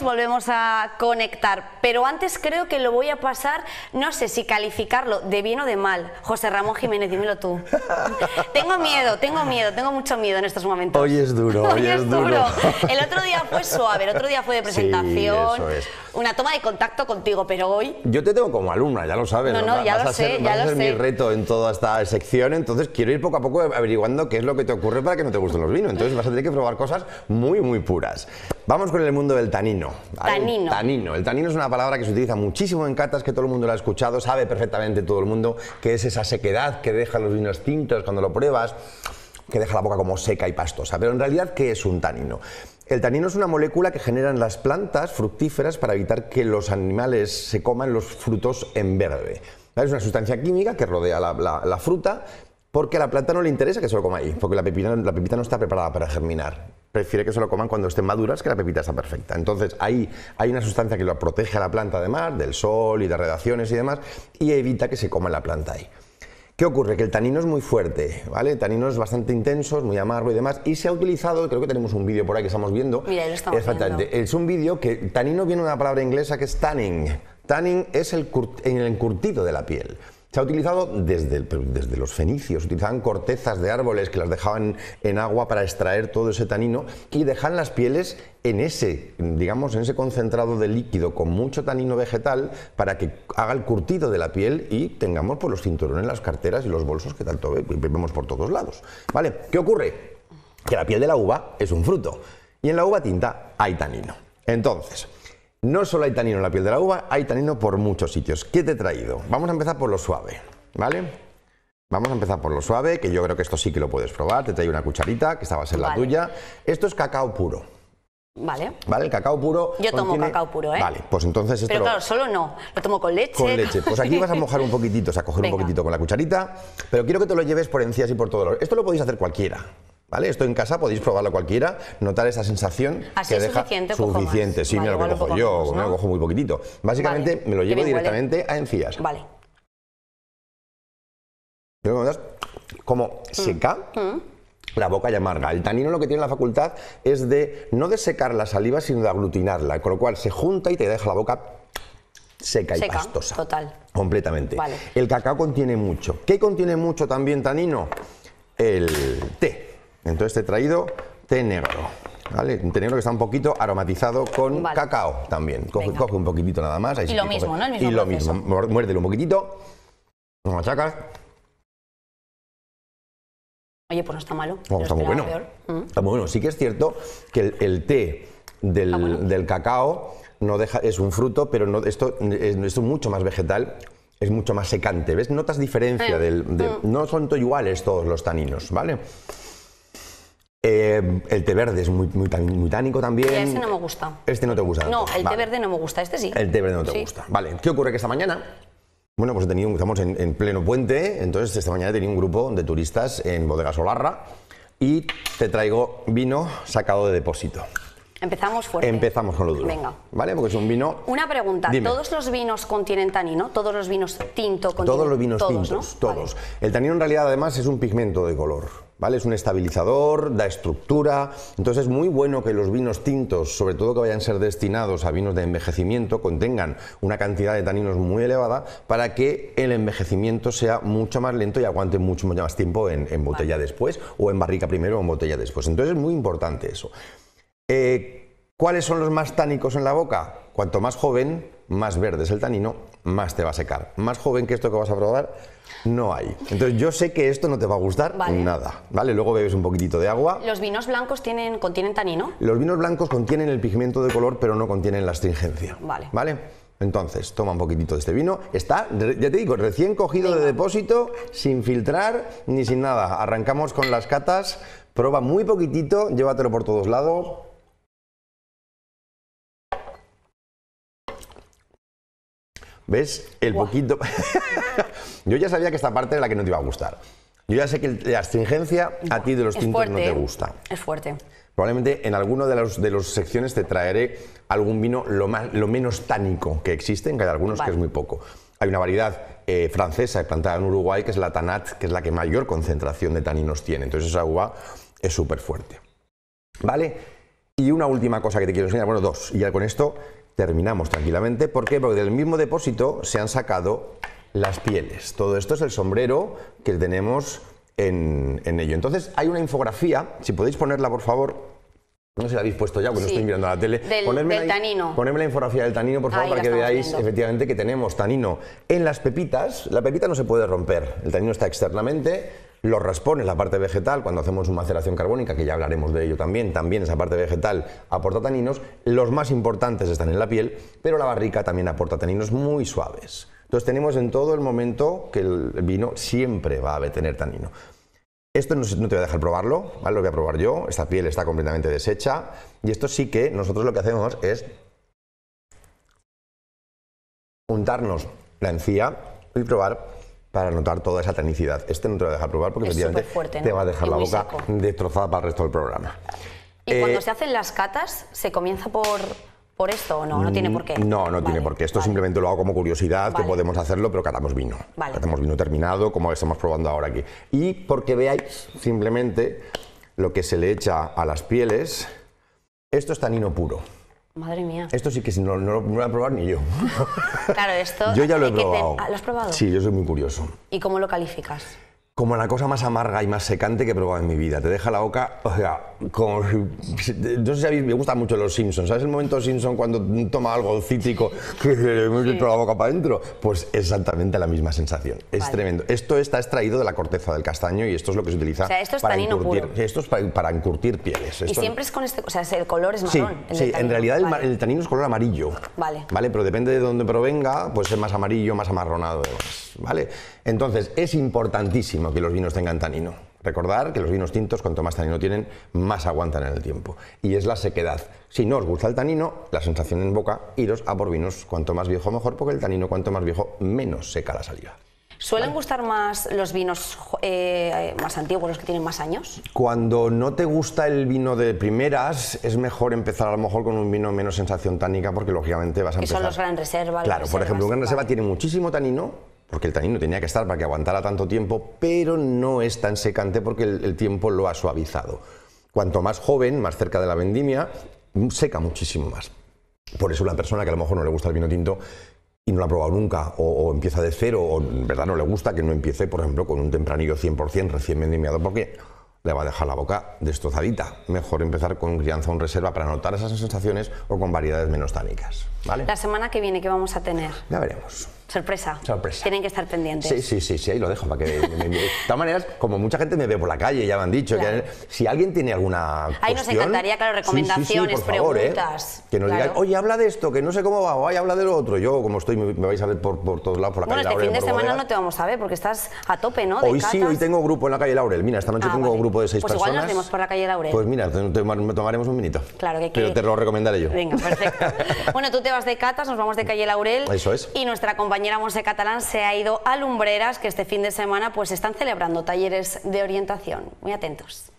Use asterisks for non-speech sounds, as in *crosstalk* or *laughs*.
volvemos a conectar, pero antes creo que lo voy a pasar, no sé si calificarlo de bien o de mal. José Ramón Jiménez, dímelo tú. *laughs* tengo miedo, tengo miedo, tengo mucho miedo en estos momentos. Hoy es duro, hoy, es, duro. El otro día fue suave, el otro día fue de presentación, una toma de contacto contigo, pero hoy... Yo te tengo como alumna, ya lo sabes. No, no, ya lo sé, ya lo a ser mi reto en toda esta sección, entonces quiero ir poco a poco averiguando qué es lo que te ocurre para que no te gusten los vinos, entonces vas a tener que probar cosas muy, muy puras. Vamos con el mundo del tanino. Tanino. El tanino es una palabra que se utiliza muchísimo en catas, que todo el mundo lo ha escuchado, sabe perfectamente todo el mundo que es esa sequedad que deja los vinos tintos cuando lo pruebas, que deja la boca como seca y pastosa. Pero en realidad, ¿qué es un tanino? El tanino es una molécula que generan las plantas fructíferas para evitar que los animales se coman los frutos en verde. Es una sustancia química que rodea la, fruta porque a la planta no le interesa que se lo coma ahí, porque la la pepita no está preparada para germinar prefiere que se lo coman cuando estén maduras, que la pepita está perfecta. Entonces, ahí hay una sustancia que lo protege a la planta de mar, del sol y de redaciones y demás, y evita que se coma la planta ahí. ¿Qué ocurre? Que el tanino es muy fuerte, ¿vale? tanino es bastante intenso, es muy amargo y demás. Y se ha utilizado, creo que tenemos un vídeo por ahí que estamos viendo. Mira, Es un vídeo que tanino viene de una palabra inglesa que es tanning. Tanning es el, el encurtido de la piel. Se ha utilizado desde, desde los fenicios, utilizaban cortezas de árboles que las dejaban en agua para extraer todo ese tanino y dejan las pieles en ese, digamos, en ese concentrado de líquido con mucho tanino vegetal para que haga el curtido de la piel y tengamos por pues, los cinturones, las carteras y los bolsos que tanto vemos por todos lados. ¿Vale? ¿Qué ocurre? Que la piel de la uva es un fruto y en la uva tinta hay tanino. Entonces, no solo hay tanino en la piel de la uva, hay tanino por muchos sitios. ¿Qué te he traído? Vamos a empezar por lo suave, ¿vale? Vamos a empezar por lo suave, que yo creo que esto sí que lo puedes probar. Te traigo una cucharita, que esta va a ser la tuya. Esto es cacao puro. Vale. Vale, el cacao puro. Yo tomo cacao puro, ¿eh? Vale, pues entonces esto. Pero claro, solo no. Lo tomo con leche. Con leche. Pues aquí vas a *laughs* mojar un poquitito, o sea, coger un poquitito con la cucharita. Pero quiero que te lo lleves por encías y por todo. Lo... Esto lo podéis hacer cualquiera. Esto en casa podéis probarlo cualquiera, notar esa sensación que deja suficiente, suficiente. sí, me lo cojo yo, me lo cojo muy poquitito. Básicamente me lo llevo directamente a encías. Vale. como mm. seca. Mm. la boca y amarga. El tanino lo que tiene la facultad es de no de secar la saliva, sino de aglutinarla, con lo cual se junta y te deja la boca seca, y pastosa. Total. Completamente. El cacao contiene mucho. ¿Qué contiene mucho también tanino? El entonces te he traído té negro, ¿vale? Un té negro que está un poquito aromatizado con cacao también. Coge, un poquitito nada más. y lo mismo, ¿no? El y lo mismo. Muérdelo un poquitito, lo machacas. Oye, pues no está malo. está muy bueno. Mm. Está muy bueno. Sí que es cierto que el, té ah, del, cacao no deja, es un fruto, pero no, esto, es, mucho más vegetal es mucho más secante. ¿Ves? Notas diferencia ah. del. Mm. No son iguales todos los taninos, ¿vale? Eh, el té verde es muy, muy, tánico también. no me gusta. Este no te gusta. No, el té verde no me gusta, este sí. El té verde no te gusta. Vale, ¿qué ocurre que esta mañana? Bueno, pues estamos en, en, pleno puente, entonces esta mañana he tenido un grupo de turistas en Bodegas Olarra y te traigo vino sacado de depósito. Empezamos fuerte. ¿eh? Empezamos con lo duro. Venga. ¿Vale? Porque es un vino. Una pregunta. ¿Todos los vinos contienen tanino? ¿Todos los vinos tintos contienen Todos los vinos tintos, todos. El tanino en realidad además es un pigmento de color. ¿Vale? Es un estabilizador, da estructura. Entonces es muy bueno que los vinos tintos, sobre todo que vayan a ser destinados a vinos de envejecimiento, contengan una cantidad de taninos muy elevada para que el envejecimiento sea mucho más lento y aguante mucho más tiempo en, botella después o en barrica primero o en botella después. Entonces es muy importante eso. Eh, ¿Cuáles son los más tánicos en la boca? Cuanto más joven, más verde es el tanino, más te va a secar. Más joven que esto que vas a probar, no hay. Entonces yo sé que esto no te va a gustar nada, ¿vale? Luego bebes un poquitito de agua. ¿Los vinos blancos contienen tanino? Los vinos blancos contienen el pigmento de color, pero no contienen la astringencia. Vale. ¿Vale? Entonces, toma un poquitito de este vino. Está, ya te digo, recién cogido de depósito, sin filtrar ni sin nada. Arrancamos con las catas. Proba muy poquitito, llévatelo por todos lados, ¿Ves? El poquito... *laughs* Yo ya sabía que esta parte era la que no te iba a gustar. Yo ya sé que la astringencia a ti de los tintos no te ¿eh? gusta. Es fuerte. Probablemente en alguno de las de los secciones te traeré algún vino lo, más, lo menos tánico que existen, que hay algunos que es muy poco. Hay una variedad eh, francesa plantada en Uruguay que es la Tanat, que es la que mayor concentración de taninos tiene. Entonces esa uva es súper fuerte. ¿Vale? Y una última cosa que te quiero enseñar, bueno, dos, y ya con esto terminamos tranquilamente. ¿Por Porque del mismo depósito se han sacado las pieles. Todo esto es el sombrero que tenemos en, en ello. Entonces hay una infografía, si podéis ponerla por favor. No se la habéis puesto ya, porque no estoy mirando la tele. Del, ponerme la, tanino. la infografía del tanino, por favor, para que veáis efectivamente que tenemos tanino en las pepitas. La pepita no se puede romper, el tanino está externamente los raspones, la parte vegetal, cuando hacemos una maceración carbónica, que ya hablaremos de ello también, también esa parte vegetal aporta taninos, los más importantes están en la piel, pero la barrica también aporta taninos muy suaves. Entonces tenemos en todo el momento que el vino siempre va a tener tanino. Esto no, te voy a dejar probarlo, lo voy a probar yo, esta piel está completamente deshecha y esto sí que nosotros lo que hacemos es juntarnos la encía y probar para notar toda esa tanicidad. Este no te lo voy a dejar probar porque te va a dejar la boca destrozada para el resto del programa. ¿Y eh, cuando se hacen las catas, se comienza por, por esto o no? No tiene por qué. No, no tiene por qué. Esto simplemente lo hago como curiosidad, que podemos hacerlo, pero catamos vino. Catamos vino terminado, como estamos probando ahora aquí. Y porque veáis simplemente lo que se le echa a las pieles, esto es tanino puro. Madre mía. Esto sí que no, no, lo voy a probar ni yo. Claro, esto. *laughs* yo ya lo he probado. ¿Lo has probado? Sí, yo soy muy curioso. ¿Y cómo lo calificas? como la cosa más amarga y más secante que he probado en mi vida. Te deja la boca, o sea, como... No sé si habéis me gustan mucho los Simpsons. ¿Sabes el momento de Simpson cuando toma algo cítrico que le sí. la boca para adentro? Pues exactamente la misma sensación. Es tremendo. Esto está extraído de la corteza del castaño y esto es lo que se utiliza o sea, esto es para, encurtir, Esto es para, encurtir pieles. y siempre es con este... O sea, el color es marrón. Sí, en realidad el, tanino es color amarillo. Vale. Vale, pero depende de dónde provenga, puede ser más amarillo, más amarronado. Además. ¿vale? Entonces, es importantísimo que los vinos tengan tanino. Recordar que los vinos tintos, cuanto más tanino tienen, más aguantan en el tiempo. Y es la sequedad. Si no os gusta el tanino, la sensación en boca, iros a por vinos cuanto más viejo mejor, porque el tanino cuanto más viejo, menos seca la saliva. ¿Suelen gustar más los vinos eh, más antiguos, los que tienen más años? Cuando no te gusta el vino de primeras, es mejor empezar a lo mejor con un vino menos sensación tánica, porque lógicamente vas a empezar... Que son los gran reserva. Claro, por ejemplo, un gran reserva tiene muchísimo tanino, porque el tanino tenía que estar para que aguantara tanto tiempo, pero no es tan secante porque el, tiempo lo ha suavizado. Cuanto más joven, más cerca de la vendimia, seca muchísimo más. Por eso una persona que a lo mejor no le gusta el vino tinto y no lo ha probado nunca, o, empieza de cero, o verdad no le gusta, que no empiece, por ejemplo, con un tempranillo 100% recién vendimiado, porque le va a dejar la boca destrozadita. Mejor empezar con crianza en reserva para notar esas sensaciones o con variedades menos tánicas. ¿vale? La semana que viene, ¿qué vamos a tener? Ya veremos. Sorpresa. Sorpresa. Tienen que estar pendientes. Sí, sí, sí, sí ahí lo dejo. Para que de todas maneras, como mucha gente me ve por la calle, ya me han dicho. Que, si alguien tiene alguna. Ahí nos encantaría, claro, recomendaciones, ¿eh? preguntas. que nos digan, oye, habla de esto, que no sé cómo va, oye, habla de lo otro. Yo, como estoy, me, vais a ver por, por, todos lados, por la calle. Bueno, este fin de semana no te vamos a ver porque estás a tope, ¿no? De hoy sí, hoy tengo grupo en la calle Laurel. Mira, esta noche ah, tengo un grupo de seis personas. Pues igual nos vemos por la calle Laurel. Pues mira, te, tomaremos un minuto, Claro que Pero te lo recomendaré yo. Venga, perfecto. *laughs* bueno, tú te vas de catas, nos vamos de calle Laurel. Eso es. Y nuestra compañera Monse Catalán se ha ido a Lumbreras, que este fin de semana pues están celebrando talleres de orientación. Muy atentos.